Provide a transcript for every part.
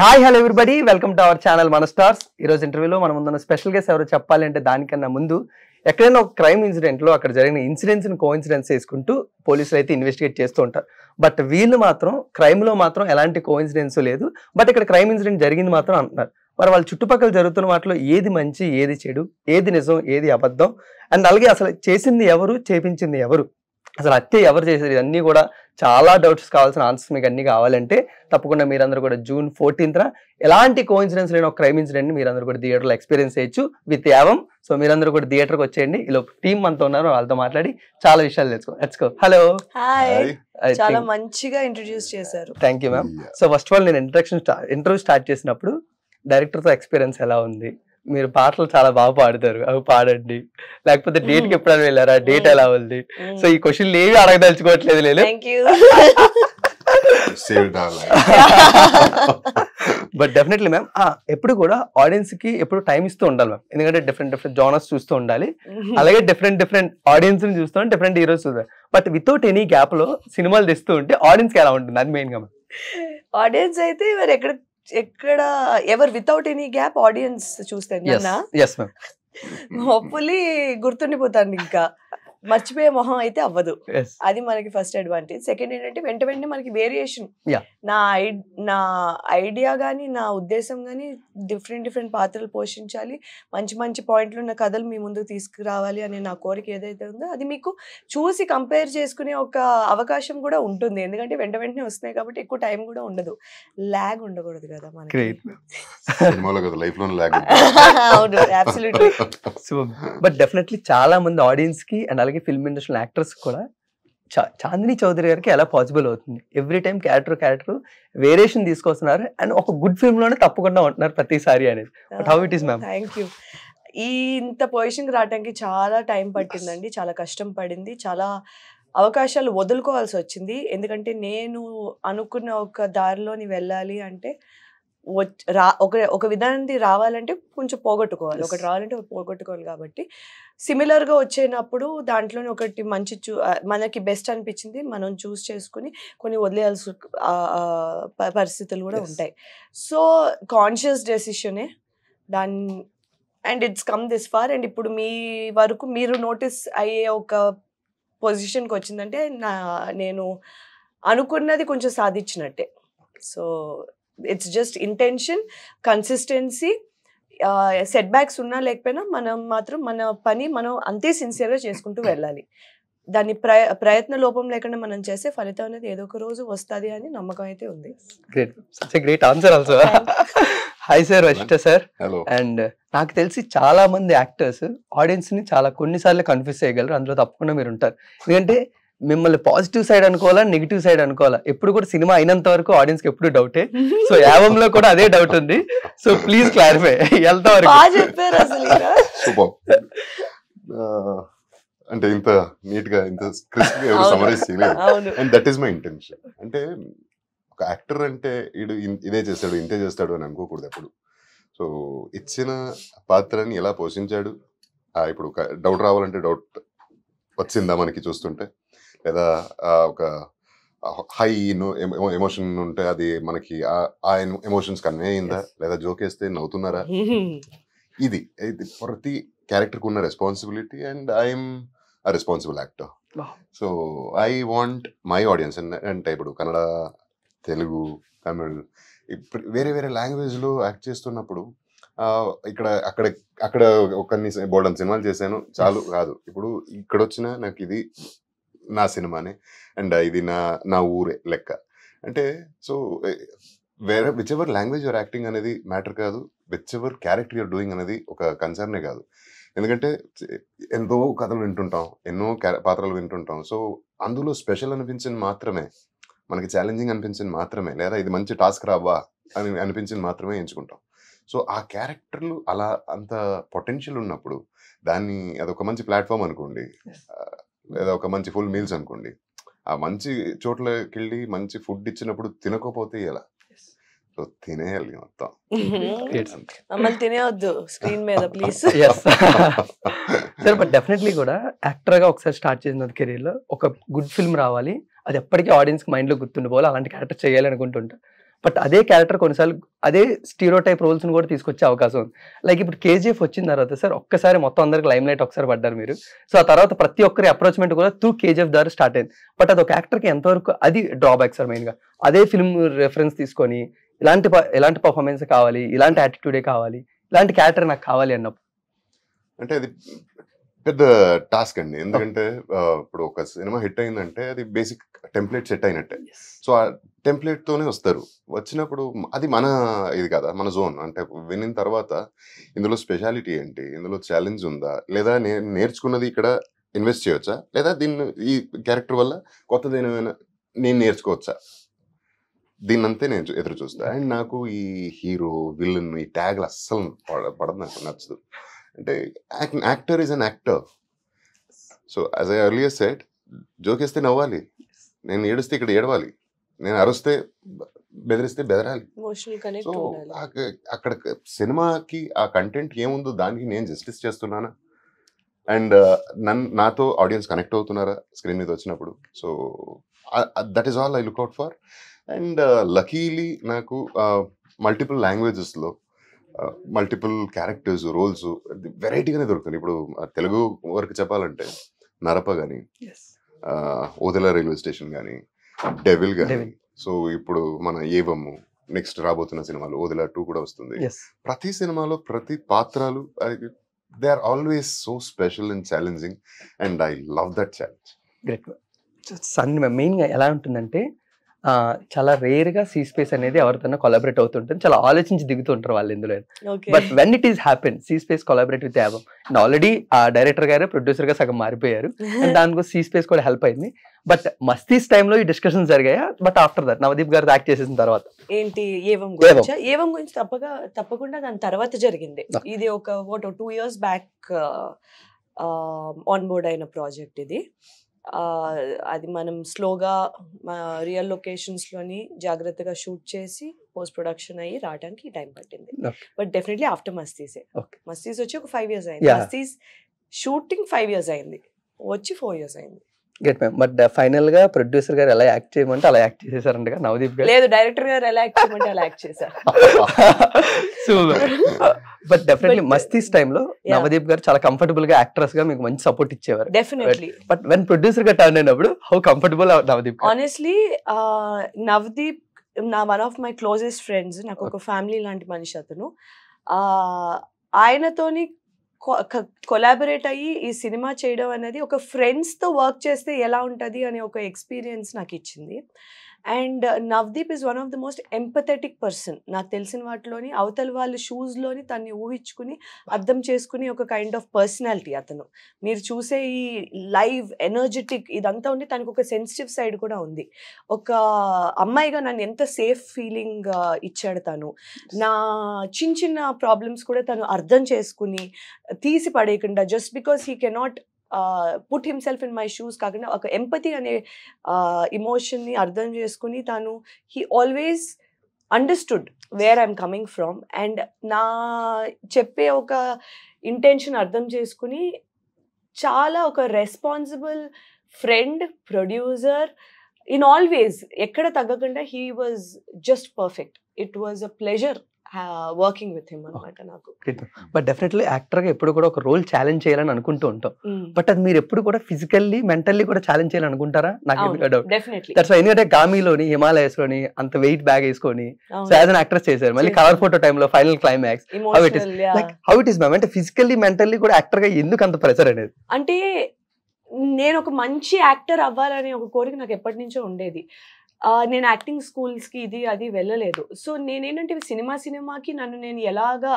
Hi hello everybody welcome to our channel మన stars ఈరోజు ఇంటర్వ్యూలో మనం ముందున్న స్పెషల్ గెస్ట్ ఎవరో చెప్పాలంటే దానికన్నా ముందు ఎక్కడైనా ఒక క్రైమ్ ఇన్సిడెంట్లో అక్కడ జరిగిన ని కో ఇన్సిడెన్స్ చేసుకుంటూ పోలీసులు అయితే ఇన్వెస్టిగేట్ చేస్తూ ఉంటారు బట్ వీళ్ళు మాత్రం క్రైమ్లో మాత్రం ఎలాంటి కో ఇన్సిడెన్స్ లేదు బట్ ఇక్కడ క్రైమ్ ఇన్సిడెంట్ జరిగింది మాత్రం అంటున్నారు మరి వాళ్ళ చుట్టుపక్కల జరుగుతున్న వాటిలో ఏది మంచి ఏది చెడు ఏది నిజం ఏది అబద్ధం అండ్ అలాగే అసలు చేసింది ఎవరు చేపించింది ఎవరు అసలు హత్య ఎవరు చేశారు ఇవన్నీ కూడా చాలా డౌట్స్ కావాల్సిన ఆన్సర్స్ మీకు అన్ని కావాలంటే తప్పకుండా మీరందరూ కూడా జూన్ ఫోర్టీన్త్న ఎలాంటి ఇన్సిడెన్స్ లేని ఒక క్రైమ్ ఇన్సిడెంట్ని మీరందరూ కూడా థియేటర్లో ఎక్స్పీరియన్స్ చేయొచ్చు విత్ యావం సో మీరందరూ కూడా థియేటర్కి వచ్చేయండి ఇలా టీం మనతో ఉన్నారు వాళ్ళతో మాట్లాడి చాలా విషయాలు తెలుసుకో తెచ్చుకో హలో చాలా మంచిగా ఇంట్రడ్యూస్ చేశారు thank you ma'am so first of all నేను ఇంట్రడక్షన్ ఇంటర్వ్యూ స్టార్ట్ చేసినప్పుడు డైరెక్టర్తో ఎక్స్పీరియన్స్ ఎలా ఉంది మీరు పాటలు చాలా బాగా పాడతారు అవి పాడండి లేకపోతే డేట్ hmm. కి ఎప్పుడైనా వెళ్ళారా డేట్ hmm. ఎలా ఉంది hmm. సో ఈ క్వశ్చన్ ఏవి అడగదలుచుకోవట్లేదు లేదు బట్ డెఫినెట్లీ మ్యామ్ ఎప్పుడు కూడా ఆడియన్స్ కి ఎప్పుడు టైం ఇస్తూ ఉండాలి మ్యామ్ ఎందుకంటే డిఫరెంట్ డిఫరెంట్ జానర్స్ చూస్తూ ఉండాలి అలాగే డిఫరెంట్ డిఫరెంట్ ఆడియన్స్ ని చూస్తూ డిఫరెంట్ హీరోస్ చూస్తారు బట్ వితౌట్ ఎనీ గ్యాప్ లో సినిమాలు తెస్తూ ఉంటే ఆడియన్స్ కి ఎలా ఉంటుంది అది మెయిన్ గా ఆడియన్స్ అయితే ఎక్కడ ఎక్కడ ever without any gap audience చూస్తే హోప్ఫుల్లీ గుర్తుండిపోతాను ఇంకా మర్చిపోయే మొహం అయితే అవ్వదు అది మనకి ఫస్ట్ అడ్వాంటేజ్ సెకండ్ ఏంటంటే వెంట వెంటనే మనకి వేరియేషన్ నా ఐ నా ఐడియా కానీ నా ఉద్దేశం కానీ డిఫరెంట్ డిఫరెంట్ పాత్రలు పోషించాలి మంచి మంచి పాయింట్లు ఉన్న కథలు మీ ముందుకు తీసుకురావాలి అనే నా కోరిక ఏదైతే ఉందో అది మీకు చూసి కంపేర్ చేసుకునే ఒక అవకాశం కూడా ఉంటుంది ఎందుకంటే వెంట వెంటనే వస్తున్నాయి కాబట్టి ఎక్కువ టైం కూడా ఉండదు ల్యాగ్ ఉండకూడదు కదా మనకి సినిమాలో కదా లైఫ్ లో సో బట్ డెఫినెట్లీ చాలా మంది ఆడియన్స్ కి అండ్ అలాగే ఫిల్మ్ ఇండస్ట్రీ యాక్టర్స్ కూడా చాందిని చౌదరి గారికి ఎలా పాసిబుల్ అవుతుంది every time character character variation తీసుకొస్తున్నారు అండ్ ఒక గుడ్ ఫిల్మ్ లోనే తప్పకుండా ఉంటున్నారు ప్రతిసారి అనేది but how it is ma'am thank you ఈ ఇంత పొజిషన్కి రావడానికి చాలా టైం పట్టిందండి చాలా కష్టం పడింది చాలా అవకాశాలు వదులుకోవాల్సి వచ్చింది ఎందుకంటే నేను అనుకున్న ఒక దారిలోని వెళ్ళాలి అంటే రా ఒక ఒక విధానంది రావాలంటే కొంచెం పోగొట్టుకోవాలి ఒకటి రావాలంటే పోగొట్టుకోవాలి కాబట్టి సిమిలర్గా వచ్చేటప్పుడు దాంట్లోనే ఒకటి మంచి చూ మనకి బెస్ట్ అనిపించింది మనం చూస్ చేసుకుని కొన్ని వదిలేయాల్సి పరిస్థితులు కూడా ఉంటాయి సో కాన్షియస్ డెసిషనే దాని and it's come this far and ఇప్పుడు మీ వరకు మీరు నోటీస్ అయ్యే ఒక పొజిషన్కి వచ్చిందంటే నా నేను అనుకున్నది కొంచెం సాధించినట్టే so it's just intention consistency setbacks ఉన్నా లేకపోయినా మనం మాత్రం మన పని మనం అంతే సిన్సియర్గా చేసుకుంటూ వెళ్ళాలి దాన్ని ప్రయ ప్రయత్న లోపం లేకుండా మనం చేసే ఫలితం అనేది ఏదో ఒక రోజు వస్తుంది అని నమ్మకం అయితే ఉంది great great answer also hi sir రష్ట సార్ అండ్ నాకు తెలిసి చాలా మంది యాక్టర్స్ ఆడియన్స్ ని చాలా కొన్నిసార్లు కన్ఫ్యూజ్ చేయగలరు అందులో తప్పకుండా మీరు ఉంటారు ఎందుకంటే మిమ్మల్ని పాజిటివ్ సైడ్ అనుకోవాలా నెగిటివ్ సైడ్ అనుకోవాలా ఎప్పుడు కూడా సినిమా అయినంత వరకు ఆడియన్స్ కి ఎప్పుడు డౌటే సో యావంలో కూడా అదే డౌట్ ఉంది సో ప్లీజ్ క్లారిఫై వెళ్తా వరకు అంటే ఇంత నీట్ గా ఇంత క్రిస్ప్ గా ఎవరు సమరైజ్ చేయలేదు and that is my intention అంటే ఒక యాక్టర్ అంటే ఇడు ఇదే చేస్తాడు ఇంతే చేస్తాడు అని అనుకోకూడదు అప్పుడు సో ఇచ్చిన పాత్రని ఎలా పోషించాడు ఇప్పుడు డౌట్ రావాలంటే డౌట్ వచ్చిందా మనకి చూస్తుంటే లేదా ఒక హై ఎమోషన్ ఉంటే అది మనకి ఆ ఎమోషన్స్ కన్వే అయిందా లేదా జోక్ వేస్తే నవ్వుతున్నారా ఇది ప్రతి క్యారెక్టర్కి ఉన్న responsibility and I'm a responsible actor so I want my audience అంటే ఇప్పుడు కన్నడ తెలుగు తమిళ్ వేరే వేరే లాంగ్వేజ్లో యాక్ట్ చేస్తున్నప్పుడు ఇక్కడ అక్కడ అక్కడ కొన్ని బోర్డన్ సినిమాలు చేశాను చాలు కాదు ఇప్పుడు ఇక్కడ వచ్చిన నాకు ఇది నా సినిమానే అండ్ ఇది నా నా ఊరే లెక్క అంటే సో వేరే whichever language or acting అనేది మ్యాటర్ కాదు whichever character you're doing అనేది ఒక కన్సర్నే కాదు ఎందుకంటే ఎంతో కథలు వింటుంటాం ఎన్నో పాత్రలు వింటుంటాం సో అందులో స్పెషల్ అనిపించింది మాత్రమే మనకి ఛాలెంజింగ్ అనిపించింది మాత్రమే లేదా ఇది మంచి టాస్క్ రావా అని అనిపించింది మాత్రమే ఎంచుకుంటాం సో ఆ క్యారెక్టర్లు అలా అంత పొటెన్షియల్ ఉన్నప్పుడు దాన్ని అదొక మంచి ప్లాట్ఫామ్ అనుకోండి లేదా ఒక మంచి ఫుల్ మీల్స్ అనుకోండి ఆ మంచి చోట్లకి వెళ్ళి మంచి ఫుడ్ ఇచ్చినప్పుడు తినకపోతే ఎలా సో తినేయాలి మొత్తం మమ్మల్ని తినేయొద్దు స్క్రీన్ మీద ప్లీజ్ సార్ బట్ డెఫినెట్లీ కూడా యాక్టర్ గా ఒకసారి స్టార్ట్ చేసిన కెరీర్ లో ఒక గుడ్ ఫిల్మ్ రావాలి అది ఎప్పటికీ ఆడియన్స్కి మైండ్ లో గుర్తుండిపోవాలి అలాంటి క్యారెక్టర్ చేయాలి అనుకుంటుంటా బట్ అదే క్యారెక్టర్ కొన్నిసార్లు అదే స్టీరో టైప్ రోల్స్ని కూడా తీసుకొచ్చే అవకాశం ఉంది లైక్ ఇప్పుడు కేజీఎఫ్ వచ్చిన తర్వాత సార్ ఒక్కసారి మొత్తం అందరికి లైమ్ లైట్ ఒకసారి పడ్డారు మీరు సో ఆ తర్వాత ప్రతి ఒక్కరి అప్రోచ్మెంట్ కూడా త్రూ కేజీఎఫ్ ద్వారా స్టార్ట్ అయింది బట్ అది ఒక యాక్టర్కి ఎంతవరకు అది డ్రాబ్యాక్ సార్ మెయిన్గా అదే ఫిల్మ్ రెఫరెన్స్ తీసుకొని ఇలాంటి ఎలాంటి పర్ఫార్మెన్స్ కావాలి ఇలాంటి యాటిట్యూడే కావాలి ఇలాంటి క్యారెక్టర్ నాకు కావాలి అన్నప్పుడు అంటే అది పెద్ద టాస్క్ అండి ఎందుకంటే ఇప్పుడు ఒక సినిమా హిట్ అయిందంటే అది బేసిక్ టెంప్లెట్ సెట్ అయినట్టే సో ఆ టెంప్లెట్ తోనే వస్తారు వచ్చినప్పుడు అది మన ఇది కదా మన జోన్ అంటే వినిన తర్వాత ఇందులో స్పెషాలిటీ ఏంటి ఇందులో ఛాలెంజ్ ఉందా లేదా నేను నేర్చుకున్నది ఇక్కడ ఇన్వెస్ట్ చేయొచ్చా లేదా దీన్ని ఈ క్యారెక్టర్ వల్ల కొత్తది ఏమైనా నేను నేర్చుకోవచ్చా అంతే నేను ఎదురు చూస్తాను అండ్ నాకు ఈ హీరో విలన్ ఈ ట్యాగ్లు అస్సలు పడదు నాకు నచ్చదు అంటే actor is an actor so as I earlier said జోకేస్తే నవ్వాలి నేను ఏడుస్తే ఇక్కడ ఏడవాలి నేను అరుస్తే బెదిరిస్తే బెదరాలి సో అక్కడ సినిమాకి ఆ కంటెంట్ ఏముందో దానికి నేను జస్టిస్ చేస్తున్నానా అండ్ uh, నన్ను నాతో ఆడియన్స్ కనెక్ట్ అవుతున్నారా స్క్రీన్ మీద వచ్చినప్పుడు so that is all I look out for and luckily నాకు మల్టిపుల్ uh, లాంగ్వేజెస్లో మల్టిపుల్ క్యారెక్టర్స్ రోల్స్ వెరైటీగానే దొరుకుతుంది ఇప్పుడు తెలుగు వరకు చెప్పాలంటే నరప కానీ ఓదెల రైల్వే స్టేషన్ కానీ డెవిల్ కానీ సో ఇప్పుడు మన ఏవము నెక్స్ట్ రాబోతున్న సినిమాలు ఓదెల టూ కూడా వస్తుంది ప్రతి సినిమాలో ప్రతి పాత్రలు they are always so special and challenging and I love that challenge great మెయిన్గా ఎలా ఉంటుందంటే చాలా రేర్ గా సీ స్పేస్ అనేది ఎవరితో కొలాబరేట్ అవుతుంటుంది చాలా ఆలోచించి దిగుతుంటారు వాళ్ళు ఇందులో but when it is happen C Space collaborate with యాబమ్ అండ్ ఆల్రెడీ ఆ డైరెక్టర్ గారు ప్రొడ్యూసర్ గా సగం మారిపోయారు అండ్ దానికి సీ స్పేస్ కూడా హెల్ప్ అయింది బట్ మస్తీస్ లో ఈ డిస్కషన్ జరిగాయి బట్ ఆఫ్టర్ దట్ నవదీప్ గారు యాక్ట్ చేసిన తర్వాత ఏంటి ఏవం గురించి ఏవం గురించి తప్పగా తప్పకుండా దాని తర్వాత జరిగింది ఇది ఒక what two years back on board అయిన ప్రాజెక్ట్ ఇది అది మనం స్లోగా రియల్ లొకేషన్స్లోని జాగ్రత్తగా షూట్ చేసి పోస్ట్ ప్రొడక్షన్ అయ్యి రావడానికి టైం పట్టింది బట్ డెఫినెట్లీ ఆఫ్టర్ మస్తీసే మస్తీస్ వచ్చి ఒక ఫైవ్ ఇయర్స్ అయింది మస్తీస్ షూటింగ్ ఫైవ్ ఇయర్స్ అయింది వచ్చి ఫోర్ ఇయర్స్ అయింది గెట్ మ్యామ్ బట్ ఫైనల్ గా ప్రొడ్యూసర్ గారు ఎలా యాక్ట్ చేయమంటే అలా యాక్ట్ చేసేసారంట నవదీప్ గారు లేదు డైరెక్టర్ గారు ఎలా యాక్ట్ చేయమంటే అలా యాక్ట్ చేశారు సో బట్ డెఫినెట్లీ మస్తీస్ టైంలో నవదీప్ గారు చాలా కంఫర్టబుల్ గా యాక్ట్రెస్ గా మీకు మంచి సపోర్ట్ ఇచ్చేవారు డెఫినెట్లీ బట్ వెన్ ప్రొడ్యూసర్ గా టర్న్ అయినప్పుడు how comfortable Navdeep honestly uh, Navdeep నా one of my closest friends నాకు ఒక ఫ్యామిలీ లాంటి మనిషి అతను uh, ఆయనతోని కొలాబరేట్ అయ్యి ఈ సినిమా చేయడం అనేది ఒక ఫ్రెండ్స్తో వర్క్ చేస్తే ఎలా ఉంటుంది అనే ఒక ఎక్స్పీరియన్స్ నాకు ఇచ్చింది and Navdeep is one of the most empathetic person నాకు తెలిసిన వాటిలోని అవతల వాళ్ళ షూస్లోని తన్ని ఊహించుకుని అర్థం చేసుకుని ఒక కైండ్ ఆఫ్ పర్సనాలిటీ అతను మీరు చూసే ఈ లైవ్ ఎనర్జెటిక్ ఇదంతా ఉండి తనకు ఒక సెన్సిటివ్ సైడ్ కూడా ఉంది ఒక అమ్మాయిగా నన్ను ఎంత సేఫ్ ఫీలింగ్ ఇచ్చాడు తను నా చిన్న చిన్న ప్రాబ్లమ్స్ కూడా తను అర్థం చేసుకుని తీసి పడేయకుండా just because he cannot put himself in my shoes కాకుండా ఒక ఎంపతి అనే ఇమోషన్ని అర్థం చేసుకుని తాను he always understood where I'm coming from and నా చెప్పే ఒక ఇంటెన్షన్ అర్థం చేసుకుని చాలా ఒక responsible friend producer in always ఎక్కడ తగ్గకుండా he was just perfect it was a pleasure working with him అనమాట నాకు బట్ డెఫినెట్లీ యాక్టర్ గా ఎప్పుడు కూడా ఒక రోల్ ఛాలెంజ్ చేయాలని అనుకుంటూ ఉంటాం బట్ అది మీరు ఎప్పుడు కూడా ఫిజికల్లీ మెంటల్లీ కూడా ఛాలెంజ్ చేయాలని అనుకుంటారా నాకు డౌట్ దట్స్ ఎందుకంటే గామిలోని హిమాలయస్ లోని అంత వెయిట్ బ్యాగ్ వేసుకొని సో యాజ్ అన్ యాక్ట్రెస్ చేశారు మళ్ళీ కవర్ ఫోటో టైంలో final climax how it is like how it is ma'am అంటే ఫిజికల్లీ మెంటల్లీ కూడా యాక్టర్ గా ఎందుకు అంత ప్రెషర్ అనేది అంటే నేను ఒక మంచి యాక్టర్ అవ్వాలనే ఒక కోరిక నాకు ఎప్పటి నుంచో ఉండేది నేను యాక్టింగ్ స్కూల్స్కి ఇది అది వెళ్ళలేదు సో నేనేంటంటే సినిమా సినిమాకి నన్ను నేను ఎలాగా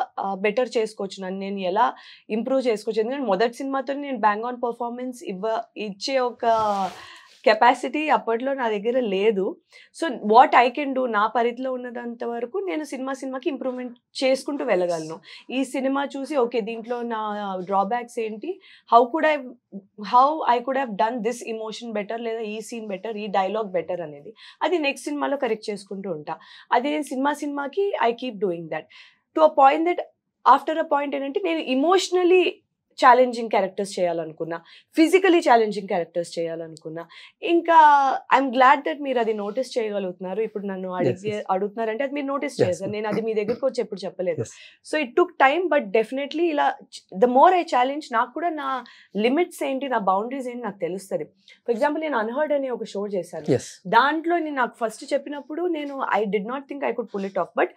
బెటర్ చేసుకోవచ్చు నన్ను నేను ఎలా ఇంప్రూవ్ చేసుకోవచ్చు ఎందుకంటే మొదటి సినిమాతో నేను బ్యాంగ్ ఆన్ పర్ఫార్మెన్స్ ఇవ్వ ఇచ్చే ఒక కెపాసిటీ అప్పట్లో నా దగ్గర లేదు so what I can do నా పరిధిలో ఉన్నదంత వరకు నేను సినిమా సినిమాకి ఇంప్రూవ్మెంట్ చేసుకుంటూ వెళ్ళగలను ఈ సినిమా చూసి ఓకే దీంట్లో నా డ్రాబ్యాక్స్ ఏంటి how could I how I could have done this emotion better లేదా ఈ సీన్ బెటర్ ఈ డైలాగ్ బెటర్ అనేది అది నెక్స్ట్ సినిమాలో కరెక్ట్ చేసుకుంటూ ఉంటా అది నేను సినిమా సినిమాకి I keep doing that to a point that after a point ఏంటంటే నేను ఇమోషనలీ ఛాలెంజింగ్ క్యారెక్టర్స్ చేయాలనుకున్నా ఫిజికలీ ఛాలెంజింగ్ క్యారెక్టర్స్ చేయాలనుకున్నా ఇంకా ఐఎమ్ గ్లాడ్ దట్ మీరు అది నోటీస్ చేయగలుగుతున్నారు ఇప్పుడు నన్ను అడిగి అడుగుతున్నారంటే అది మీరు నోటీస్ చేశారు నేను అది మీ దగ్గరకు వచ్చి ఎప్పుడు చెప్పలేదు so it took time but definitely ఇలా ద మోర్ ఐ ఛాలెంజ్ నాకు కూడా నా లిమిట్స్ ఏంటి నా బౌండరీస్ ఏంటి నాకు తెలుస్తుంది ఫర్ ఎగ్జాంపుల్ నేను అన్హర్డ్ అనే ఒక షో చేశాను దాంట్లో నేను నాకు ఫస్ట్ చెప్పినప్పుడు నేను I did not think I could pull it off but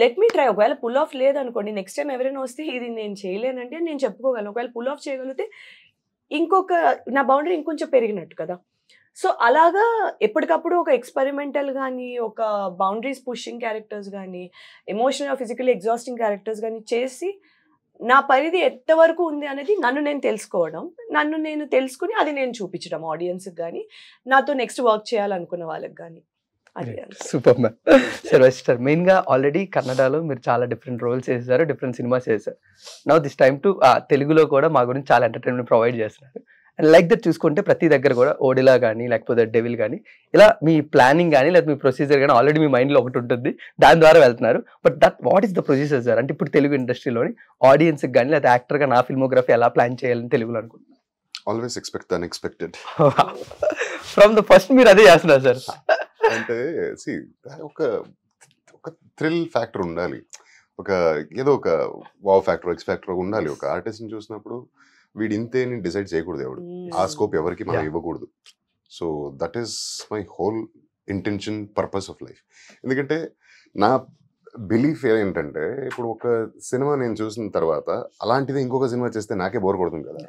let me try ఒకవేళ పుల్ ఆఫ్ లేదనుకోండి నెక్స్ట్ టైం ఎవరైనా వస్తే ఇది నేను చేయలేనంటే నేను చెప్పుకోగలను ఒకవేళ పుల్ ఆఫ్ చేయగలిగితే ఇంకొక నా బౌండరీ ఇంకొంచెం పెరిగినట్టు కదా సో అలాగా ఎప్పటికప్పుడు ఒక ఎక్స్పెరిమెంటల్ కానీ ఒక బౌండరీస్ పుషింగ్ క్యారెక్టర్స్ కానీ ఎమోషనల్ ఫిజికల్ ఎగ్జాస్టింగ్ క్యారెక్టర్స్ కానీ చేసి నా పరిధి ఎంతవరకు ఉంది అనేది నన్ను నేను తెలుసుకోవడం నన్ను నేను తెలుసుకుని అది నేను చూపించడం ఆడియన్స్కి కానీ నాతో నెక్స్ట్ వర్క్ చేయాలనుకున్న వాళ్ళకి కానీ సూపర్ మ్యామ్ సిల్వెస్టర్ మెయిన్ గా ఆల్రెడీ కన్నడలో మీరు చాలా డిఫరెంట్ రోల్స్ చేశారు డిఫరెంట్ సినిమాస్ చేశారు నౌ దిస్ టైమ్ టు తెలుగులో కూడా మా గురించి చాలా ఎంటర్టైన్మెంట్ ప్రొవైడ్ చేస్తున్నారు అండ్ లైక్ దట్ చూసుకుంటే ప్రతి దగ్గర కూడా ఓడిలా కానీ లేకపోతే డెవిల్ కానీ ఇలా మీ ప్లానింగ్ కానీ లేకపోతే మీ ప్రొసీజర్ కానీ ఆల్రెడీ మీ మైండ్లో ఒకటి ఉంటుంది దాని ద్వారా వెళ్తున్నారు but that what is the procedure sir అంటే ఇప్పుడు తెలుగు ఇండస్ట్రీలోని ఆడియన్స్కి కానీ లేకపోతే యాక్టర్గా నా ఫిల్మోగ్రఫీ ఎలా ప్లాన్ చేయాలని తెలుగులో అనుకుంటున్నాను always expect expected from the first మీరు అదే చేస్తున్నారు సార్ అంటే సి ఒక ఒక థ్రిల్ ఫ్యాక్టర్ ఉండాలి ఒక ఏదో ఒక వావ్ ఫ్యాక్టర్ ఎక్స్ ఫ్యాక్టర్ ఉండాలి ఒక ఆర్టిస్ట్ని చూసినప్పుడు వీడు ఇంతే డిసైడ్ చేయకూడదు ఎవడు ఆ స్కోప్ ఎవరికి మనం ఇవ్వకూడదు so that is my whole intention purpose of life ఎందుకంటే నా బిలీఫ్ ఏంటంటే ఇప్పుడు ఒక సినిమా నేను చూసిన తర్వాత అలాంటిది ఇంకొక సినిమా చేస్తే నాకే బోర్ కొడుతుంది కదా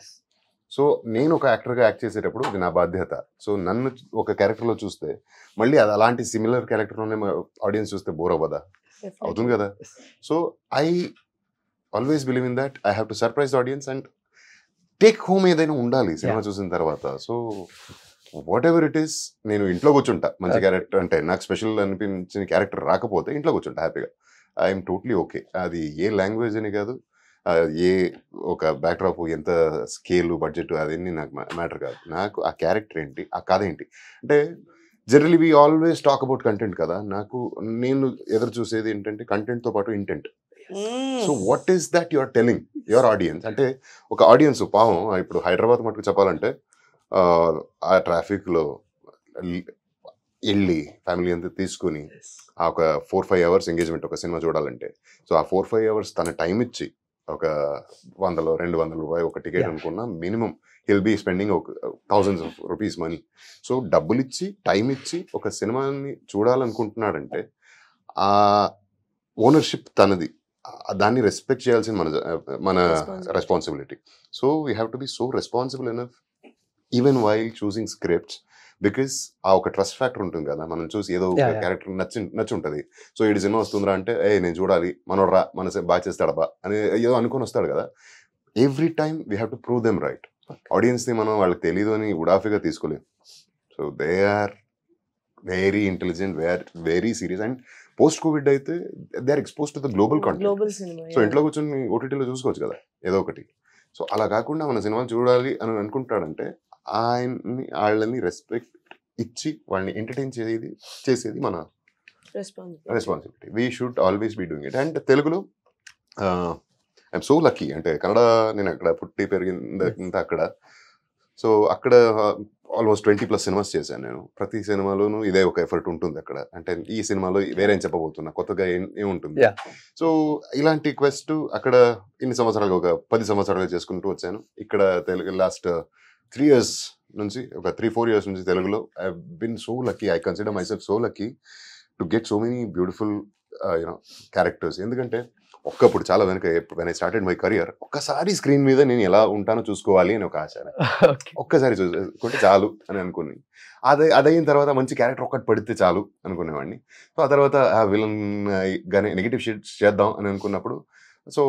సో నేను ఒక యాక్టర్గా యాక్ట్ చేసేటప్పుడు ఇది నా బాధ్యత సో నన్ను ఒక క్యారెక్టర్లో చూస్తే మళ్ళీ అది అలాంటి సిమిలర్ క్యారెక్టర్లోనే ఆడియన్స్ చూస్తే బోర్ అవ్వదా అవుతుంది కదా so I always believe in that I have to surprise audience and take home ఏదైనా ఉండాలి సినిమా చూసిన తర్వాత so whatever it is నేను ఇంట్లో కూర్చుంటా మంచి క్యారెక్టర్ అంటే నాకు స్పెషల్ అనిపించిన క్యారెక్టర్ రాకపోతే ఇంట్లో కూర్చుంటా హ్యాపీగా ఐఎమ్ టోట్లీ ఓకే అది ఏ లాంగ్వేజ్ అని కాదు ఏ ఒక బ్యాక్డ్రాప్ ఎంత స్కేలు బడ్జెట్ అదన్నీ నాకు మ్యాటర్ కాదు నాకు ఆ క్యారెక్టర్ ఏంటి ఆ కథ ఏంటి అంటే generally we always talk about content కదా నాకు నేను ఎదురు చూసేది ఏంటంటే కంటెంట్తో పాటు intent so what is that your telling your audience అంటే ఒక ఆడియన్స్ పాపం ఇప్పుడు హైదరాబాద్ మటుకు చెప్పాలంటే ఆ ట్రాఫిక్లో వెళ్ళి ఫ్యామిలీ అంతా తీసుకుని ఆ ఒక ఫోర్ ఫైవ్ అవర్స్ ఎంగేజ్మెంట్ ఒక సినిమా చూడాలంటే సో ఆ ఫోర్ ఫైవ్ అవర్స్ తన టైం ఇచ్చి ఒక వందలో రెండు వందల రూపాయలు ఒక టికెట్ అనుకున్నా మినిమం హిల్ బీ స్పెండింగ్ ఒక thousands of rupees money so డబ్బులు ఇచ్చి టైం ఇచ్చి ఒక సినిమాని చూడాలనుకుంటున్నాడంటే ఆ ఓనర్షిప్ తనది దాన్ని రెస్పెక్ట్ చేయాల్సిన మన uh, మన responsibility so we have to be so responsible enough even while choosing scripts because ఆ ఒక ట్రస్ట్ ఫ్యాక్టర్ ఉంటుంది కదా మనం చూసి ఏదో ఒక క్యారెక్టర్ నచ్చి నచ్చి ఉంటుంది సో ఇటు సినిమా వస్తుందిరా అంటే ఏ నేను చూడాలి మనోడ్రా మన బాగా చేస్తాడబ్బా అని ఏదో అనుకుని వస్తాడు కదా every time we have to prove them right ఆడియన్స్ని మనం వాళ్ళకి తెలియదు అని ఉడాఫీగా తీసుకోలేం so they are very intelligent were very serious and post COVID అయితే they are expose to the global content so ఇంట్లో కూర్చొని ఓటీటీలో చూసుకోవచ్చు కదా ఏదో ఒకటి సో అలా కాకుండా మన సినిమాలు చూడాలి అని అనుకుంటాడంటే ఆయన్ని వాళ్ళని రెస్పెక్ట్ ఇచ్చి వాళ్ళని ఎంటర్టైన్ చేసేది చేసేది మన responsibility we should always be doing it and తెలుగులో ఐఎమ్ సో లక్కీ అంటే కన్నడ నేను అక్కడ పుట్టి పెరిగిందంతా అక్కడ సో అక్కడ ఆల్మోస్ట్ ట్వంటీ ప్లస్ సినిమాస్ చేశాను నేను ప్రతి సినిమాలోనూ ఇదే ఒక ఎఫర్ట్ ఉంటుంది అక్కడ అంటే ఈ సినిమాలో వేరేం చెప్పబోతున్నా కొత్తగా ఏముంటుంది సో ఇలాంటి క్వెస్ట్ అక్కడ ఇన్ని సంవత్సరాలుగా ఒక పది సంవత్సరాలు చేసుకుంటూ వచ్చాను ఇక్కడ తెలుగు లాస్ట్ త్రీ ఇయర్స్ నుంచి ఒక త్రీ ఫోర్ ఇయర్స్ నుంచి తెలుగులో I been so lucky I consider myself so lucky to get so many beautiful you know characters ఎందుకంటే ఒక్కప్పుడు చాలా వెనక when I started my career ఒక్కసారి స్క్రీన్ మీద నేను ఎలా ఉంటానో చూసుకోవాలి అని ఒక ఆశ ఒక్కసారి చూసుకుంటే చాలు అని అనుకుని అది అదయిన తర్వాత మంచి క్యారెక్టర్ ఒక్కటి పడితే చాలు అనుకునేవాడిని సో ఆ తర్వాత ఆ విలన్ uh, గానే నెగిటివ్ షేడ్ చేద్దాం అని అనుకున్నప్పుడు సో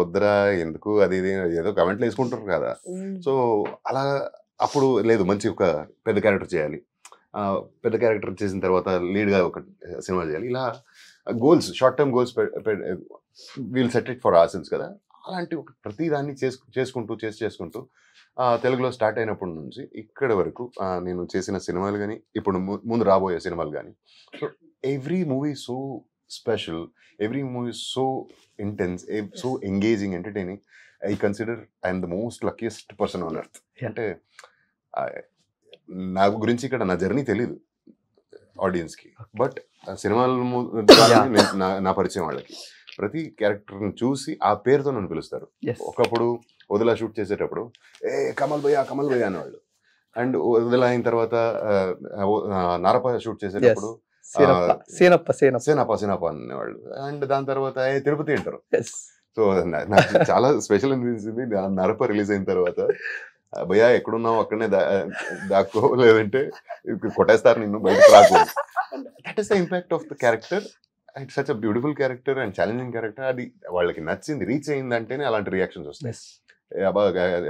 వద్దరా ఎందుకు అది ఇది ఏదో కమెంట్లు వేసుకుంటారు కదా సో అలా అప్పుడు లేదు మంచి ఒక పెద్ద క్యారెక్టర్ చేయాలి పెద్ద క్యారెక్టర్ చేసిన తర్వాత లీడ్గా ఒక సినిమా చేయాలి ఇలా goals short term goals we'll set it for ఆసన్స్ కదా అలాంటి ఒక ప్రతిదాన్ని చేసు చేసుకుంటూ చేసి చేసుకుంటూ తెలుగులో స్టార్ట్ అయినప్పటి నుంచి ఇక్కడ వరకు నేను చేసిన సినిమాలు కానీ ఇప్పుడు ముందు రాబోయే సినిమాలు కానీ so every movie so special. Every movie is so intense, eh, so engaging, entertaining. I consider I'm the most luckiest person on earth. అంటే నా గురించి ఇక్కడ నా జర్నీ తెలీదు ఆడియన్స్కి బట్ సినిమాలు నా పరిచయం వాళ్ళకి ప్రతి క్యారెక్టర్ని చూసి ఆ పేరుతో నన్ను పిలుస్తారు ఒకప్పుడు వదిలా షూట్ చేసేటప్పుడు ఏ కమల్ భయ్యా కమల్ భయ్య అనేవాళ్ళు అండ్ వదిలా అయిన తర్వాత నారప షూట్ చేసేటప్పుడు సేనప్ప సేనప్ప సేనప్ప అనేవాళ్ళు అండ్ దాని తర్వాత తిరుపతి అంటారు సో నాకు చాలా స్పెషల్ అనిపించింది నరప రిలీజ్ అయిన తర్వాత భయ్యా ఎక్కడున్నావు అక్కడనే దాక్కో లేదంటే కొట్టేస్తారు నిన్ను బయట రాకు that is the impact of the character and such a beautiful character and challenging character అది వాళ్ళకి నచ్చింది రీచ్ అయిందంటేనే అలాంటి రియాక్షన్స్ వస్తాయి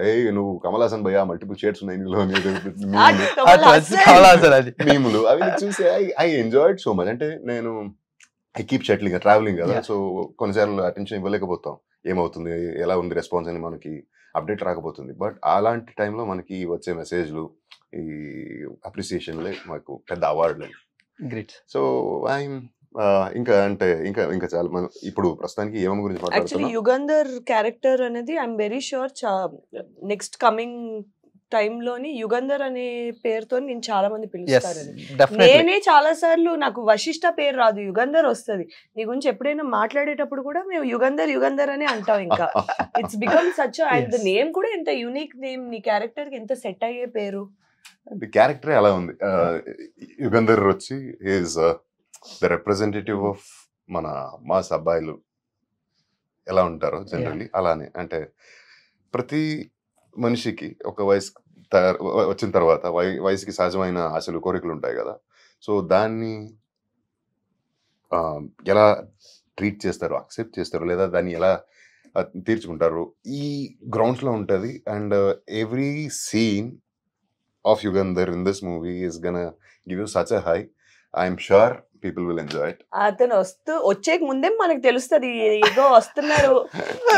ఏ నువ్వు కమలాసన్ భయ మల్టిపుల్ షేడ్స్ ఉన్నాయి అవి చూసి ఐ ఎంజాయ్డ్ సో మచ్ అంటే నేను ఐ కీప్ షట్లింగ్ ట్రావెలింగ్ కదా సో కొన్నిసార్లు అటెన్షన్ ఇవ్వలేకపోతాం ఏమవుతుంది ఎలా ఉంది రెస్పాన్స్ అని మనకి అప్డేట్ రాకపోతుంది బట్ అలాంటి టైంలో మనకి వచ్చే మెసేజ్లు ఈ అప్రిసియేషన్లే మాకు పెద్ద అవార్డులు గ్రేట్ సో ఐఎమ్ ఇంకా అంటే ఇంకా ఇంకా చాలా మనం ఇప్పుడు ప్రస్తుతానికి ఏమం గురించి యాక్చువల్లీ యుగంధర్ క్యారెక్టర్ అనేది I'm very sure next coming టైంలోని యుగంధర్ అనే పేరుతో నేను చాలా మంది పిలుస్తాను నేనే చాలా సార్లు నాకు వశిష్ట పేరు రాదు యుగంధర్ వస్తుంది నీ గురించి ఎప్పుడైనా మాట్లాడేటప్పుడు కూడా మేము యుగంధర్ యుగంధర్ అనే అంటాం ఇంకా it's become such and the name కూడా ఎంత యూనిక్ నేమ్ నీ క్యారెక్టర్ కి ఎంత సెట్ అయ్యే పేరు క్యారెక్టర్ అలా ఉంది యుగంధర్ వచ్చి ద రిప్రజెంటేటివ్ ఆఫ్ మన మాస్ అబ్బాయిలు ఎలా ఉంటారో జనరల్లీ అలానే అంటే ప్రతి మనిషికి ఒక వయసు వచ్చిన తర్వాత వయసుకి సహజమైన ఆశలు కోరికలు ఉంటాయి కదా సో దాన్ని ఎలా ట్రీట్ చేస్తారు అక్సెప్ట్ చేస్తారు లేదా దాన్ని ఎలా తీర్చుకుంటారు ఈ గ్రౌండ్స్లో ఉంటుంది and every scene of Yugandhar in this movie is gonna give you such a high I'm sure people will enjoy అతను వస్తూ వచ్చేక ముందే మనకు తెలుస్తుంది ఏదో వస్తున్నారు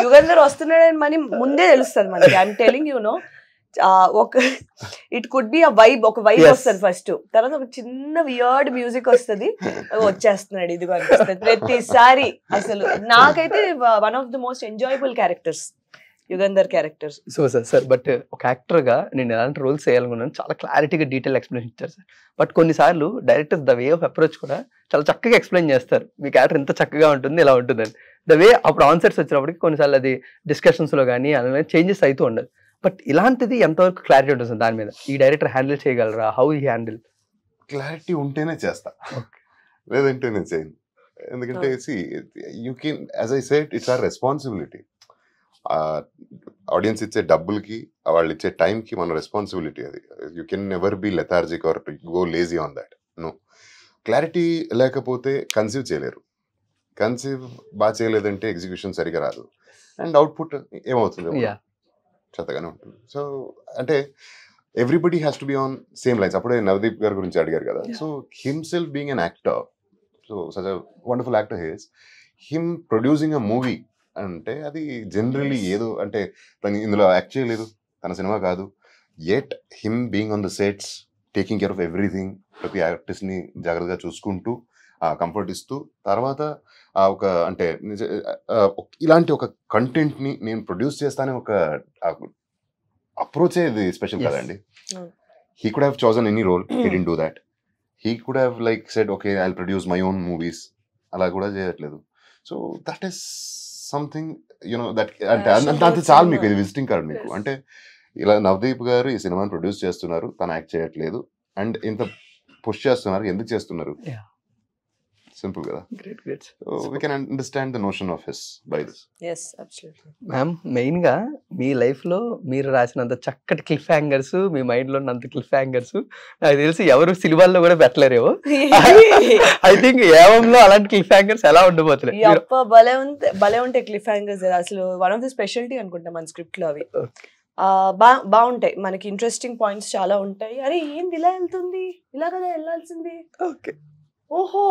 యుగంధర్ వస్తున్నాడని మని ముందే తెలుస్తుంది మనకి ఐఎమ్ టెలింగ్ యూ నో ఒక it could be a vibe ఒక వైబ్ వస్తుంది ఫస్ట్ తర్వాత ఒక చిన్న వియర్డ్ మ్యూజిక్ వస్తుంది వచ్చేస్తున్నాడు ఇదిగో అనిపిస్తుంది ప్రతిసారి అసలు నాకైతే one of the most enjoyable characters Yugandhar character so sir sir but ఒక యాక్టర్గా నేను ఎలాంటి రోల్స్ చేయాలనుకున్నాను చాలా క్లారిటీగా డీటెయిల్ ఎక్స్ప్లెయిన్ ఇచ్చారు సార్ బట్ కొన్నిసార్లు director the way of approach కూడా చాలా చక్కగా ఎక్స్ప్లెయిన్ చేస్తారు మీ క్యారెక్టర్ ఎంత చక్కగా ఉంటుంది ఇలా ఉంటుంది ద వే అప్పుడు ఆన్సర్స్ వచ్చినప్పటికి కొన్నిసార్లు అది డిస్కషన్స్లో కానీ అలా చేంజెస్ అయితే ఉండదు బట్ ఇలాంటిది ఎంతవరకు క్లారిటీ ఉంటుంది సార్ దాని మీద ఈ డైరెక్టర్ హ్యాండిల్ చేయగలరా హౌ ఈ హ్యాండిల్ క్లారిటీ ఉంటేనే చేస్తా లేదంటే నేను చేయను ఎందుకంటే you can as I said it's our responsibility audience ఇచ్చే డబ్బులకి వాళ్ళు ఇచ్చే టైంకి మన రెస్పాన్సిబిలిటీ అది you can never be lethargic or go lazy on that no clarity లేకపోతే కన్సీవ్ చేయలేరు కన్సీవ్ బాగా చేయలేదంటే ఎగ్జిక్యూషన్ సరిగా రాదు అండ్ అవుట్పుట్ ఏమవుతుంది చెత్తగానే ఉంటుంది సో అంటే everybody has to be on same lines అప్పుడే నవదీప్ గారి గురించి అడిగారు కదా so self being an actor so such wonderful actor has him producing a movie అంటే అది జనరలీ ఏదో అంటే తను ఇందులో యాక్ట్ చేయలేదు తన సినిమా కాదు at him being on the sets taking care of everything ప్రతి యాక్టర్స్ని జాగ్రత్తగా చూసుకుంటూ కంఫర్ట్ ఇస్తూ తర్వాత ఆ ఒక అంటే ఇలాంటి ఒక కంటెంట్ని నేను ప్రొడ్యూస్ చేస్తానే ఒక అప్రోచ్ ఇది స్పెషల్ కదండి he could have chosen any role he didn't do that he could have like said okay I produce my own movies అలా కూడా చేయట్లేదు so that is something you know that అంటే అంత చాలు మీకు ఇది విజిటింగ్ కార్డ్ మీకు అంటే ఇలా నవదీప్ గారు ఈ సినిమాని ప్రొడ్యూస్ చేస్తున్నారు తను యాక్ట్ చేయట్లేదు అండ్ ఇంత పుష్ చేస్తున్నారు ఎందుకు చేస్తున్నారు సింపుల్ కదా great great we can understand the notion of his by this yes absolutely ma'am main గా మీ లైఫ్ లో మీరు రాసినంత చక్కటి క్లిఫ్ హ్యాంగర్స్ మీ మైండ్ లో ఉన్నంత క్లిఫ్ హ్యాంగర్స్ నాకు తెలిసి ఎవరు సినిమాల్లో కూడా పెట్టలేరేమో ఐ థింక్ ఏవంలో అలాంటి క్లిఫ్ హ్యాంగర్స్ ఎలా ఉండబోతున్నాయి అప్ప భలే ఉంటే బలే ఉంటే క్లిఫ్ హ్యాంగర్స్ అసలు వన్ ఆఫ్ ది స్పెషాలిటీ అనుకుంటా మన స్క్రిప్ట్ లో అవి బా బాగుంటాయి మనకి ఇంట్రెస్టింగ్ పాయింట్స్ చాలా ఉంటాయి అరే ఏంది ఇలా వెళ్తుంది ఇలా కదా వెళ్ళాల్సింది ఓకే ఓహో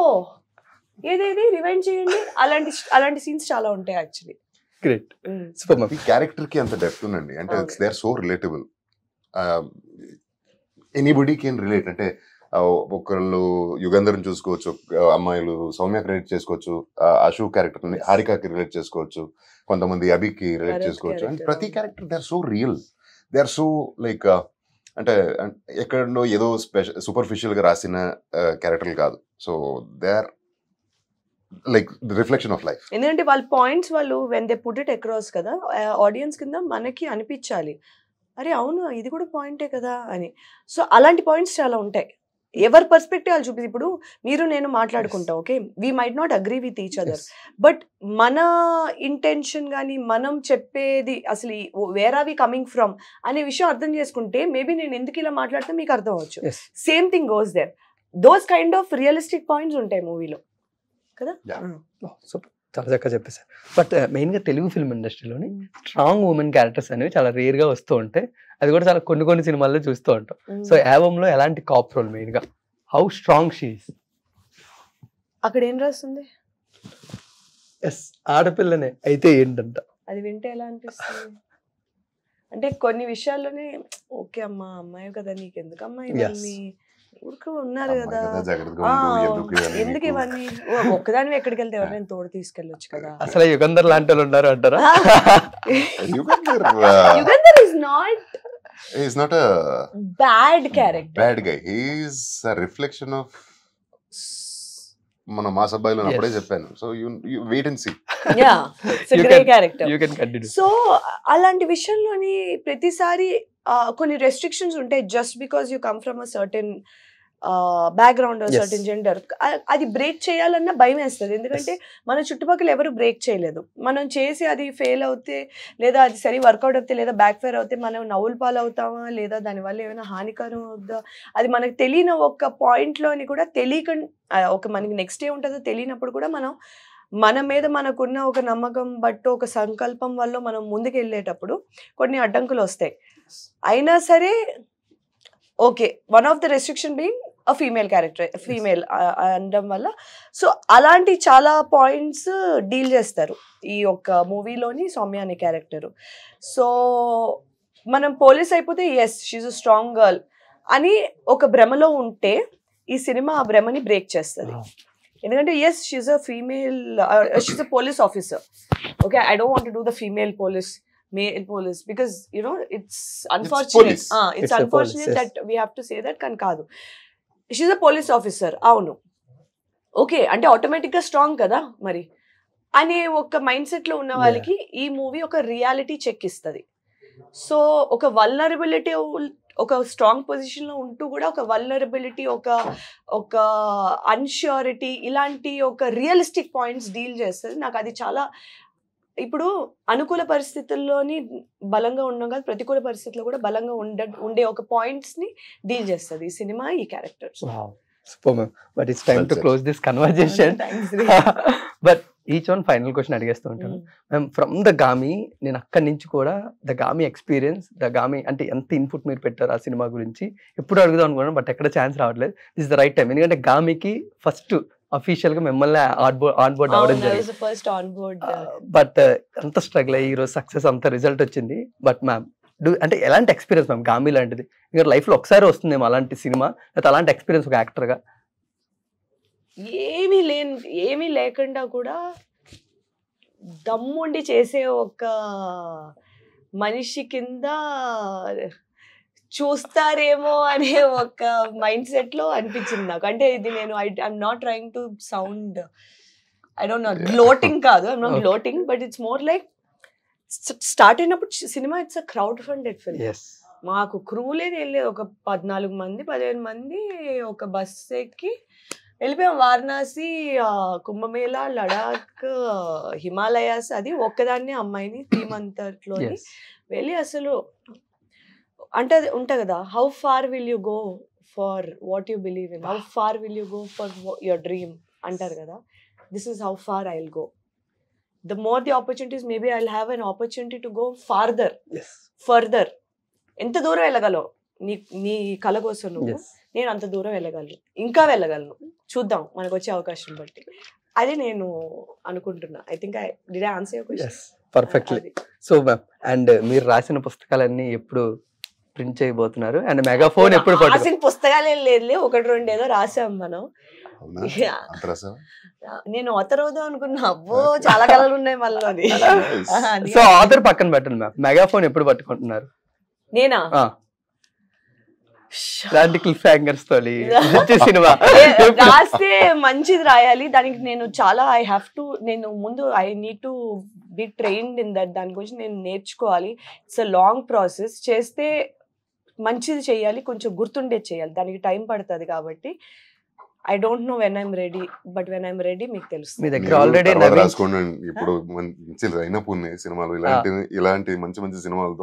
ఏదేది రివైండ్ చేయండి అలాంటి అలాంటి సీన్స్ చాలా ఉంటాయి యాక్చువల్లీ గ్రేట్ సూపర్ మా క్యారెక్టర్ కి అంత డెప్త్ ఉందండి అంటే they are so relatable anybody can relate అంటే ఒకళ్ళు యుగంధరం చూసుకోవచ్చు అమ్మాయిలు సౌమ్యకి రిలేట్ చేసుకోవచ్చు అశోక్ క్యారెక్టర్ హారికాకి రిలేట్ చేసుకోవచ్చు కొంతమంది అభికి రిలేట్ చేసుకోవచ్చు అండ్ ప్రతి character they are so real they are so like అంటే ఎక్కడో ఏదో స్పెషల్ సూపర్ఫిషియల్గా రాసిన క్యారెక్టర్లు uh, కాదు so they are like reflection of life ఎందుకంటే వాళ్ళ పాయింట్స్ వాళ్ళు when they put it across కదా ఆడియన్స్ కింద మనకి అనిపించాలి అరే అవును ఇది కూడా పాయింటే కదా అని సో అలాంటి పాయింట్స్ చాలా ఉంటాయి ఎవరి పర్స్పెక్టివ్ వాళ్ళు చూపి ఇప్పుడు మీరు నేను మాట్లాడుకుంటాం okay we might not agree with each other but మన ఇంటెన్షన్ కానీ మనం చెప్పేది అసలు where are we coming from అనే విషయం అర్థం చేసుకుంటే మేబీ నేను ఎందుకు ఇలా మాట్లాడితే మీకు అర్థం అవచ్చు same thing goes there those kind of realistic points ఉంటాయి మూవీలో కదా సూపర్ hmm. oh, చాలా చక్కగా చెప్పేసారు బట్ మెయిన్గా uh, తెలుగు ఫిల్మ్ ఇండస్ట్రీలోని స్ట్రాంగ్ ఉమెన్ క్యారెక్టర్స్ అనేవి చాలా రేర్గా వస్తూ ఉంటాయి అది కూడా చాలా కొన్ని కొన్ని సినిమాల్లో చూస్తూ ఉంటాం సో hmm. యావంలో ఎలాంటి కాప్ రోల్ మెయిన్గా హౌ స్ట్రాంగ్ షీస్ అక్కడ ఏం రాస్తుంది ఎస్ ఆడపిల్లనే అయితే ఏంటంట అది వింటే ఎలా అనిపిస్తుంది అంటే కొన్ని విషయాల్లోనే ఓకే అమ్మా అమ్మాయి కదా నీకు ఎందుకు అమ్మాయి ఊరికే ఉన్నారు కదా ఎందుకు ఇవన్నీ ఒక్కదాని ఎక్కడికి వెళ్తే ఎవరైనా తోడు తీసుకెళ్ళొచ్చు కదా అసలు యుగంధర్ లాంటి వాళ్ళు ఉన్నారు అంటారా Yugandhar is not he's not a bad character bad guy he's a reflection of మన మా సబ్బాయిలో అప్పుడే చెప్పాను so you wait and see ya it's character you can continue so అలాంటి విషయంలోని ప్రతిసారి కొన్ని రెస్ట్రిక్షన్స్ ఉంటాయి just because you come from a certain background certain gender అది బ్రేక్ చేయాలన్న భయం వేస్తుంది ఎందుకంటే మన చుట్టుపక్కల ఎవరు బ్రేక్ చేయలేదు మనం చేసి అది ఫెయిల్ అవుతే లేదా అది సరి వర్కౌట్ అవుతే లేదా బ్యాక్ ఫేర్ అవుతే మనం నవ్వులు పాలు అవుతామా లేదా దానివల్ల ఏమైనా హానికరం అవుద్దా అది మనకు తెలియని ఒక పాయింట్లోని కూడా తెలియక ఒక మనకి నెక్స్ట్ డే ఉంటుందో తెలియనప్పుడు కూడా మనం మన మీద మనకున్న ఒక నమ్మకం బట్టు ఒక సంకల్పం వల్ల మనం ముందుకు వెళ్ళేటప్పుడు కొన్ని అడ్డంకులు వస్తాయి అయినా సరే okay one of the restriction being a female character female అనడం వల్ల సో అలాంటి చాలా పాయింట్స్ డీల్ uh, చేస్తారు ఈ యొక్క మూవీలోని సౌమ్య అనే క్యారెక్టరు సో మనం పోలీస్ అయిపోతే yes she's a strong girl అని ఒక భ్రమలో ఉంటే ఈ సినిమా ఆ భ్రమని బ్రేక్ చేస్తుంది ఎందుకంటే yes she's a female she's a police officer okay I don't want do the female police may in police because you know it's unfortunate it's unfortunate that we have to say that కానీ కాదు she's a police officer అవును okay అంటే ఆటోమేటిక్గా strong కదా మరి అనే ఒక mind సెట్లో ఉన్న వాళ్ళకి ఈ మూవీ ఒక రియాలిటీ చెక్ ఇస్తుంది సో ఒక వల్నరబిలిటీ ఒక స్ట్రాంగ్ పొజిషన్లో ఉంటూ కూడా ఒక వల్నరబిలిటీ ఒక ఒక అన్ష్యూరిటీ ఇలాంటి ఒక రియలిస్టిక్ పాయింట్స్ డీల్ చేస్తుంది నాకు అది చాలా ఇప్పుడు అనుకూల పరిస్థితుల్లోని బలంగా ఉండడం కాదు ప్రతికూల పరిస్థితుల్లో కూడా బలంగా ఉండ ఉండే ఒక పాయింట్స్ ని డీల్ చేస్తుంది ఈ సినిమా ఈ characters super ma'am but it's time to close this conversation but each one final question అడిగేస్తూ ఉంటాను మ్యామ్ ఫ్రమ్ ద గామి నేను అక్కడి నుంచి కూడా the Gaami experience the Gaami అంటే ఎంత ఇన్పుట్ మీరు పెట్టారు ఆ సినిమా గురించి ఎప్పుడు అడుగుదాం అనుకున్నాను బట్ ఎక్కడ ఛాన్స్ రావట్లేదు దిస్ ద రైట్ టైం ఎందుకంటే గామికి ఫస్ట్ అఫీషియల్ గా మిమ్మల్ని ఆన్ బోర్డ్ అవడం బట్ అంత స్ట్రగుల్ అయ్యి ఈరోజు సక్సెస్ అంత రిజల్ట్ వచ్చింది బట్ మ్యామ్ అంటే ఎలాంటి ఎక్స్పీరియన్స్ మ్యామ్ గామీ లాంటిది ఇంకా లైఫ్ లో ఒకసారి వస్తుంది అలాంటి సినిమా లేకపోతే అలాంటి ఎక్స్పీరియన్స్ ఒక యాక్టర్ గా ఏమీ లేని ఏమీ లేకుండా కూడా దమ్ముండి చేసే ఒక మనిషి కింద చూస్తారేమో అనే ఒక మైండ్ సెట్ లో అనిపించింది నాకు అంటే ఇది నేను I I'm not trying to sound I don't know gloating కాదు I not gloating but it's more like start అయినప్పుడు సినిమా it's a crowd funded film మాకు క్రూ లేదు వెళ్ళేది ఒక పద్నాలుగు మంది పదిహేను మంది ఒక బస్ ఎక్కి వెళ్ళిపోయాం వారణాసి కుంభమేళ లడాక్ హిమాలయాస్ అది ఒక్కదాన్నే అమ్మాయిని థీమ్ అంతట్లోని వెళ్ళి అసలు అంటే అది ఉంటాయి కదా how far will you go far what you believe in how far will you go for your dream అంటారు కదా this is how far I will go the more the opportunities maybe I have an opportunity to go farther further ఎంత దూరం వెళ్ళగలవు నీ నీ కళ కోసం నువ్వు నేను అంత దూరం వెళ్ళగలను ఇంకా వెళ్ళగలను చూద్దాం మనకు వచ్చే అవకాశం బట్టి అది నేను అనుకుంటున్నా I think I'd answer perfectly so ma'am and మీరు రాసిన పుస్తకాలన్నీ ఎప్పుడు ప్రింట్ చేయబోతున్నారు అండ్ మెగాఫోన్ ఎప్పుడు రాసిన పుస్తకాలు ఏం లేదు ఒకటి రెండు ఏదో రాసాం మనం నేను ఆథర్ అవుదాం అనుకున్నా అబ్బో చాలా కళలు ఉన్నాయి మళ్ళీ సో ఆథర్ పక్కన పెట్టండి మ్యామ్ మెగాఫోన్ ఎప్పుడు పట్టుకుంటున్నారు నేనా రాస్తే మంచిది రాయాలి దానికి నేను చాలా ఐ హ్యావ్ టు నేను ముందు I need to be trained in that దాని గురించి నేను నేర్చుకోవాలి ఇట్స్ అ లాంగ్ ప్రాసెస్ చేస్తే మంచిది చేయాలి కొంచెం గుర్తుండేది చేయాలి దానికి టైం పడుతుంది కాబట్టి I don't know when I'm ready but when I'm ready మీకు తెలుసు మీ దగ్గర ఆల్రెడీ రాసుకోండి ఇప్పుడు మంచి లైనప్ ఉన్నాయి సినిమాలు ఇలాంటి ఇలాంటి మంచి మంచి సినిమాలు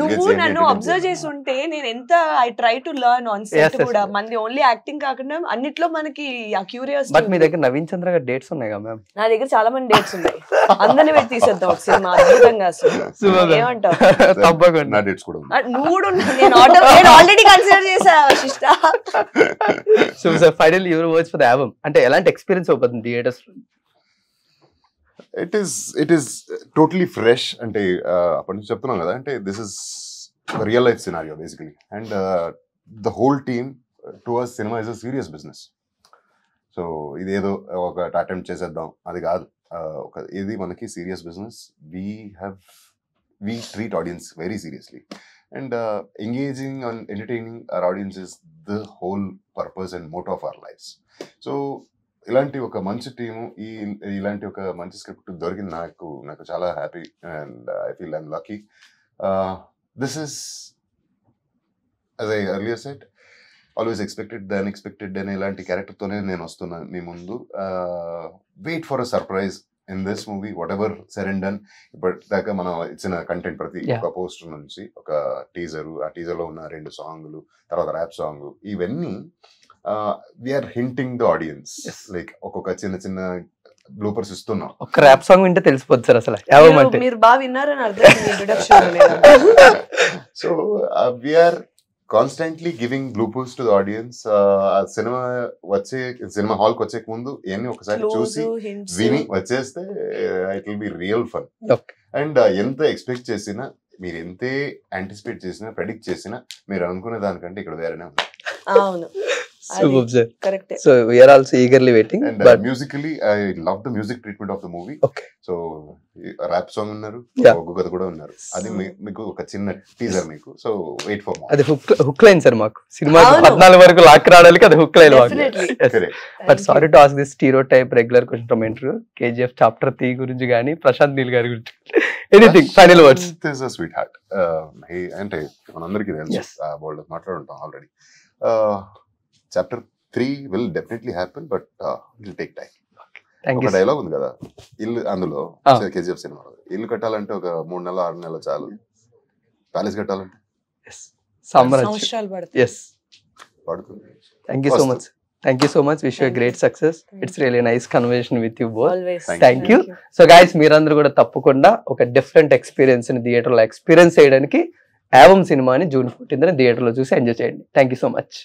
నువ్వు నన్ను అబ్జర్వ్ చేసి ఉంటే నేను ఎంత I try to learn on set కూడా మంది ఓన్లీ యాక్టింగ్ కాకుండా అన్నిట్లో మనకి ఆ క్యూరియస్ బట్ మీ దగ్గర నవీన్ చంద్ర గారి డేట్స్ ఉన్నాయి కదా మ్యామ్ నా దగ్గర చాలా మంది డేట్స్ ఉన్నాయి అందరిని పెట్టి తీసేద్దాం ఒక సినిమా అద్భుతంగా ఏమంటావు తప్పకుండా నా డేట్స్ కూడా నువ్వు నేను ఆల్రెడీ కన్సిడర్ చేసా శిష్ట so final you your words for the album అంటే ఎలాంటి ఎక్స్పీరియన్స్ అవుతుంది theatres it is it is totally fresh అంటే అప్పటి నుంచి చెప్తున్నాం కదా అంటే this is real life scenario basically and the whole team to us సినిమా is a serious business so ఇదేదో ఒక అటెంప్ట్ చేసేద్దాం అది కాదు ఒక ఇది మనకి serious business we have we treat audience very seriously and engaging and entertaining our audience is the whole purpose and motto of our life so ఇలాంటి ఒక మంచి టీము ఈ ఇలాంటి ఒక మంచి స్క్రిప్ట్ దొరికింది నాకు నాకు చాలా happy and I feel I'm lucky this is as I earlier set always expected than expected అనే ఇలాంటి క్యారెక్టర్తోనే నేను వస్తున్నాను మీ ముందు wait for a surprise in this movie whatever సెరెండ్ అండ్ ఇప్పటిదాకా మనం ఇచ్చిన కంటెంట్ ప్రతి ఒక పోస్టర్ నుంచి ఒక టీజర్ ఆ టీజర్ లో ఉన్న రెండు సాంగ్లు తర్వాత ర్యాప్ సాంగ్ ఇవన్నీ are hinting the audience like ఒక్కొక్క చిన్న చిన్న బ్లూపర్స్ ఇస్తున్నాం ఒక ర్యాప్ సాంగ్ వింటే తెలిసిపోద్ది సార్ అసలు మీరు బాగా విన్నారని అర్థం so we're constantly giving blue pools to audience సినిమా వచ్చే సినిమా హాల్ వచ్చే ముందు ఇవన్నీ ఒకసారి చూసి విని వచ్చేస్తే it will be real fun and ఎంత ఎక్స్పెక్ట్ చేసినా మీరు ఎంతే యాంటిసిపేట్ చేసినా ప్రెడిక్ట్ చేసినా మీరు అనుకునే దానికంటే ఇక్కడ వేరేనే ఉంది అవును కరెక్ట్ మూవీ ర్యాప్ సాంగ్ ఉన్నారు కూడా ఉన్నారు అది మీకు ఒక చిన్న టీజర్ మీకు so wait hook hook line sir మాకు సినిమా పద్నాలుగు వరకు lock hook line sorry type regular question chapter గురించి కానీ ప్రశాంత్ నీల్ గారి గురించి anything final words sweet heart అంటే మనందరికీ తెలుసు మాట్లాడుంటాం already chapter three will definitely happen but will take time ఒక డైలాగ్ ఉంది కదా ఇల్లు అందులో కేజీఎఫ్ సినిమాలో ఇల్లు కట్టాలంటే ఒక మూడు నెలలు ఆరు నెలలు చాలు ప్యాలెస్ కట్టాలంటే thank you so much thank you so much wish you great success it's really nice conversation with you బోల్ థ్యాంక్ యూ సో గాయస్ మీరందరూ కూడా తప్పకుండా ఒక డిఫరెంట్ ఎక్స్పీరియన్స్ ని థియేటర్లో ఎక్స్పీరియన్స్ చేయడానికి యావం సినిమాని జూన్ ఫోర్టీన్త్ థియేటర్లో చూసి ఎంజాయ్ చేయండి థ్యాంక్ యూ సో మచ్